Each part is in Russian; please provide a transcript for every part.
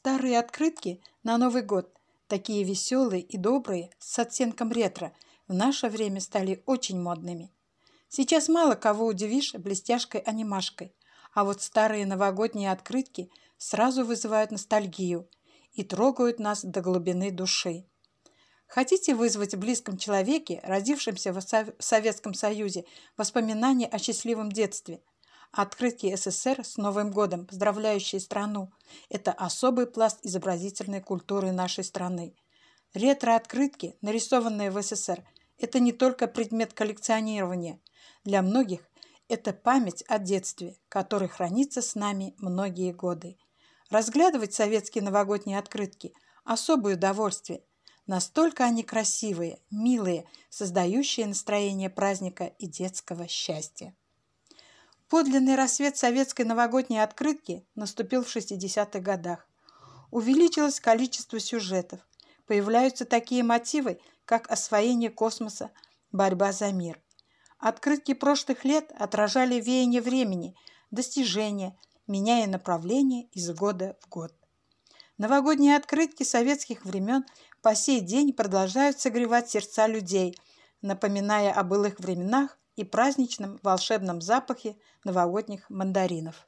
Старые открытки на Новый год, такие веселые и добрые, с оттенком ретро, в наше время стали очень модными. Сейчас мало кого удивишь блестяшкой-анимашкой, а вот старые новогодние открытки сразу вызывают ностальгию и трогают нас до глубины души. Хотите вызвать в близком человеке, родившемся в Советском Союзе, воспоминания о счастливом детстве? Открытие СССР с Новым годом, поздравляющие страну, это особый пласт изобразительной культуры нашей страны. Ретро-открытки, нарисованные в СССР, это не только предмет коллекционирования. Для многих это память о детстве, который хранится с нами многие годы. Разглядывать советские новогодние открытки – особое удовольствие. Настолько они красивые, милые, создающие настроение праздника и детского счастья. Подлинный рассвет советской новогодней открытки наступил в 60-х годах. Увеличилось количество сюжетов. Появляются такие мотивы, как освоение космоса, борьба за мир. Открытки прошлых лет отражали веяние времени, достижения, меняя направление из года в год. Новогодние открытки советских времен по сей день продолжают согревать сердца людей, напоминая о былых временах и праздничном волшебном запахе новогодних мандаринов.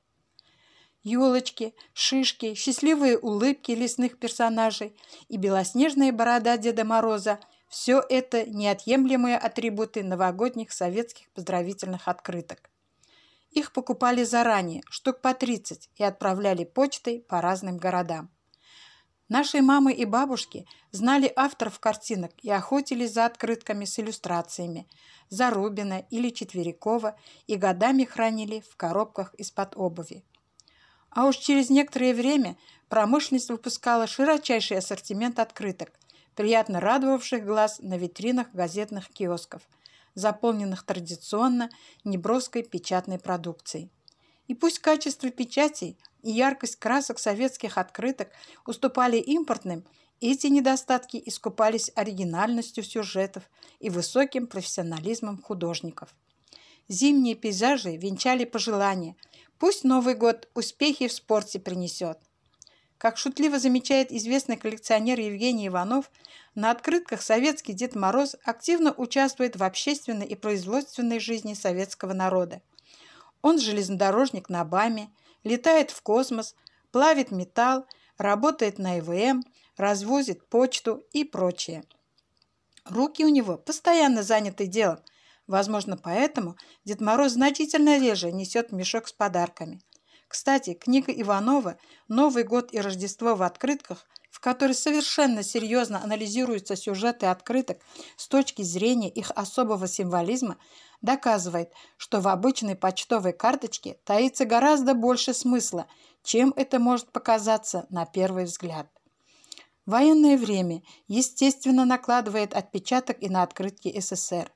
Елочки, шишки, счастливые улыбки лесных персонажей и белоснежная борода Деда Мороза – все это неотъемлемые атрибуты новогодних советских поздравительных открыток. Их покупали заранее, штук по 30, и отправляли почтой по разным городам. Наши мамы и бабушки знали авторов картинок и охотились за открытками с иллюстрациями за Рубина или Четверякова и годами хранили в коробках из-под обуви. А уж через некоторое время промышленность выпускала широчайший ассортимент открыток, приятно радовавших глаз на витринах газетных киосков, заполненных традиционно неброской печатной продукцией. И пусть качество печатей и яркость красок советских открыток уступали импортным, эти недостатки искупались оригинальностью сюжетов и высоким профессионализмом художников. Зимние пейзажи венчали пожелания «Пусть Новый год успехи в спорте принесет». Как шутливо замечает известный коллекционер Евгений Иванов, на открытках советский Дед Мороз активно участвует в общественной и производственной жизни советского народа. Он железнодорожник на БАМе, летает в космос, плавит металл, работает на ИВМ, развозит почту и прочее. Руки у него постоянно заняты делом. Возможно, поэтому Дед Мороз значительно реже несет мешок с подарками. Кстати, книга Иванова «Новый год и Рождество в открытках» в которой совершенно серьезно анализируются сюжеты открыток с точки зрения их особого символизма, доказывает, что в обычной почтовой карточке таится гораздо больше смысла, чем это может показаться на первый взгляд. Военное время, естественно, накладывает отпечаток и на открытки СССР.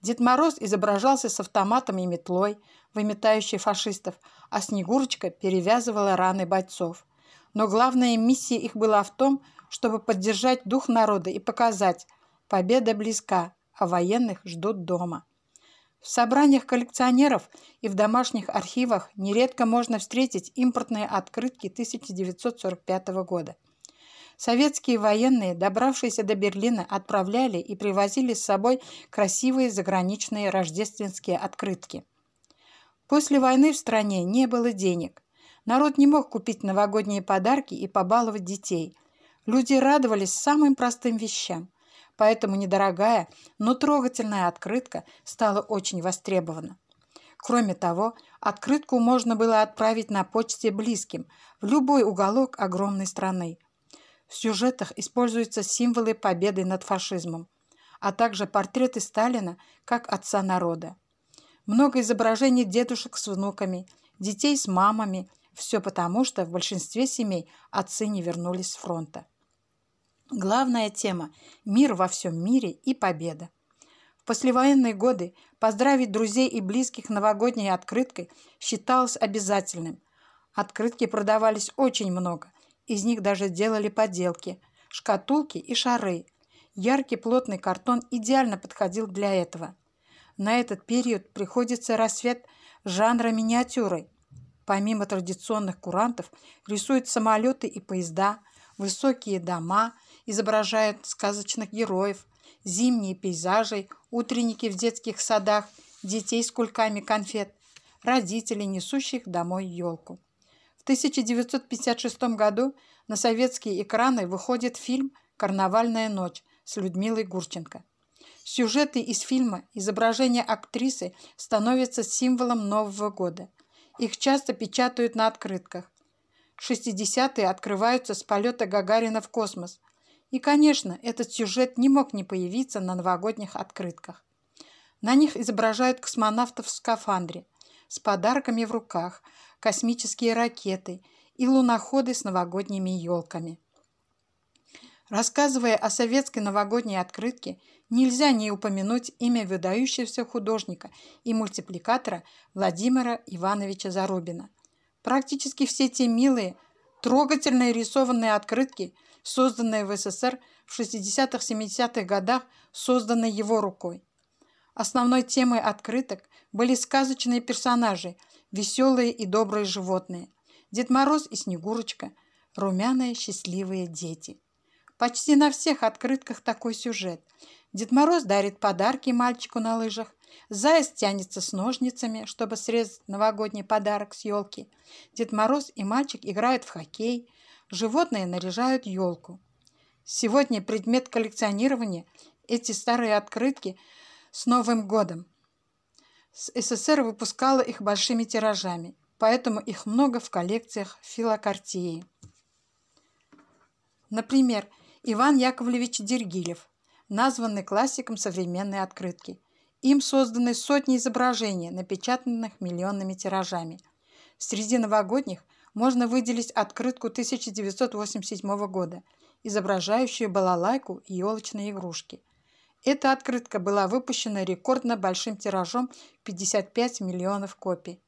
Дед Мороз изображался с автоматом и метлой, выметающей фашистов, а Снегурочка перевязывала раны бойцов – но главная миссия их была в том, чтобы поддержать дух народа и показать – победа близка, а военных ждут дома. В собраниях коллекционеров и в домашних архивах нередко можно встретить импортные открытки 1945 года. Советские военные, добравшиеся до Берлина, отправляли и привозили с собой красивые заграничные рождественские открытки. После войны в стране не было денег. Народ не мог купить новогодние подарки и побаловать детей. Люди радовались самым простым вещам. Поэтому недорогая, но трогательная открытка стала очень востребована. Кроме того, открытку можно было отправить на почте близким, в любой уголок огромной страны. В сюжетах используются символы победы над фашизмом, а также портреты Сталина как отца народа. Много изображений дедушек с внуками, детей с мамами – все потому, что в большинстве семей отцы не вернулись с фронта. Главная тема – мир во всем мире и победа. В послевоенные годы поздравить друзей и близких новогодней открыткой считалось обязательным. Открытки продавались очень много. Из них даже делали поделки, шкатулки и шары. Яркий плотный картон идеально подходил для этого. На этот период приходится рассвет жанра миниатюры помимо традиционных курантов, рисуют самолеты и поезда, высокие дома, изображают сказочных героев, зимние пейзажи, утренники в детских садах, детей с кульками конфет, родителей, несущих домой елку. В 1956 году на советские экраны выходит фильм «Карнавальная ночь» с Людмилой Гурченко. Сюжеты из фильма, изображения актрисы становятся символом Нового года – их часто печатают на открытках. 60-е открываются с полета Гагарина в космос. И, конечно, этот сюжет не мог не появиться на новогодних открытках. На них изображают космонавтов в скафандре, с подарками в руках, космические ракеты и луноходы с новогодними елками. Рассказывая о советской новогодней открытке, нельзя не упомянуть имя выдающегося художника и мультипликатора Владимира Ивановича Зарубина. Практически все те милые, трогательные рисованные открытки, созданные в СССР в 60-70-х годах, созданы его рукой. Основной темой открыток были сказочные персонажи, веселые и добрые животные, Дед Мороз и Снегурочка, румяные счастливые дети – Почти на всех открытках такой сюжет. Дед Мороз дарит подарки мальчику на лыжах, Заяц тянется с ножницами, чтобы срезать новогодний подарок с елки. Дед Мороз и мальчик играют в хоккей. Животные наряжают елку. Сегодня предмет коллекционирования – эти старые открытки с Новым годом. СССР выпускала их большими тиражами, поэтому их много в коллекциях филокартии. Например, Иван Яковлевич Дергилев, названный классиком современной открытки. Им созданы сотни изображений, напечатанных миллионными тиражами. Среди новогодних можно выделить открытку 1987 года, изображающую балалайку и елочные игрушки. Эта открытка была выпущена рекордно большим тиражом 55 миллионов копий.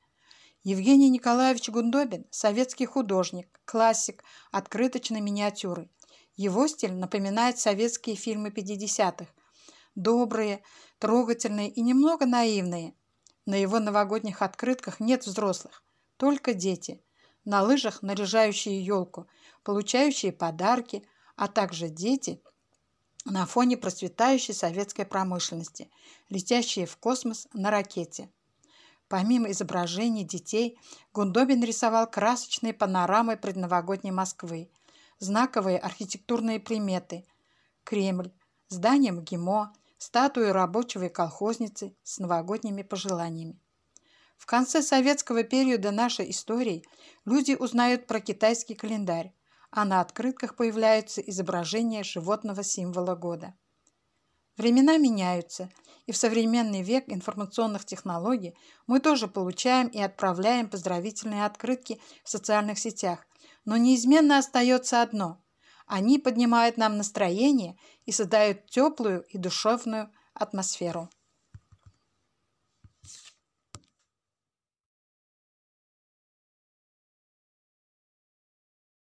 Евгений Николаевич Гундобин – советский художник, классик, открыточной миниатюры – его стиль напоминает советские фильмы 50-х. Добрые, трогательные и немного наивные. На его новогодних открытках нет взрослых, только дети. На лыжах наряжающие елку, получающие подарки, а также дети на фоне процветающей советской промышленности, летящие в космос на ракете. Помимо изображений детей, Гундобин рисовал красочные панорамы предновогодней Москвы – знаковые архитектурные приметы – Кремль, здание МГИМО, статуи рабочего и колхозницы с новогодними пожеланиями. В конце советского периода нашей истории люди узнают про китайский календарь, а на открытках появляются изображения животного символа года. Времена меняются, и в современный век информационных технологий мы тоже получаем и отправляем поздравительные открытки в социальных сетях – но неизменно остается одно – они поднимают нам настроение и создают теплую и душевную атмосферу.